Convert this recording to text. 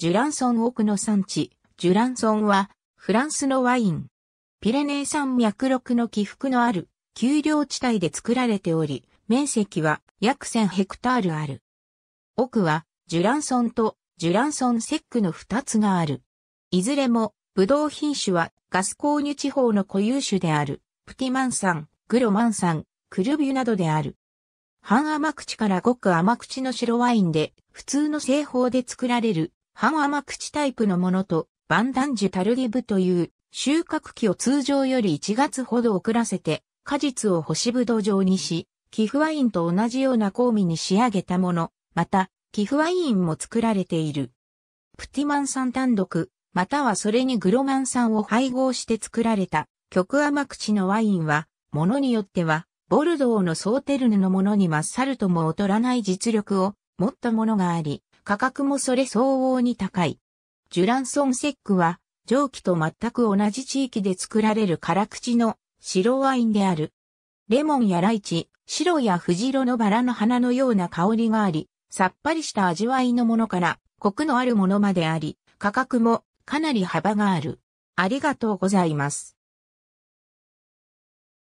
ジュランソン奥の産地、ジュランソンは、フランスのワイン。ピレネー山脈録の起伏のある、丘陵地帯で作られており、面積は約1000ヘクタールある。奥は、ジュランソンとジュランソンセックの2つがある。いずれも、ブドウ品種はガスコーニュ地方の固有種である、プティマン産、グロマン産、クルビュなどである。半甘口からごく甘口の白ワインで、普通の製法で作られる半甘口タイプのものと、バンダンジュタルディブという収穫期を通常より1月ほど遅らせて、果実を干しぶどう状にし、寄付ワインと同じような香味に仕上げたもの、また、寄付ワインも作られている。プティマン酸単独、またはそれにグロマン酸を配合して作られた、極甘口のワインは、ものによっては、ボルドーのソーテルヌのものに勝るとも劣らない実力を持ったものがあり、価格もそれ相応に高い。ジュランソンセックは、蒸気と全く同じ地域で作られる辛口の白ワインである。レモンやライチ、白や藤色のバラの花のような香りがあり、さっぱりした味わいのものから、コクのあるものまであり、価格もかなり幅がある。ありがとうございます。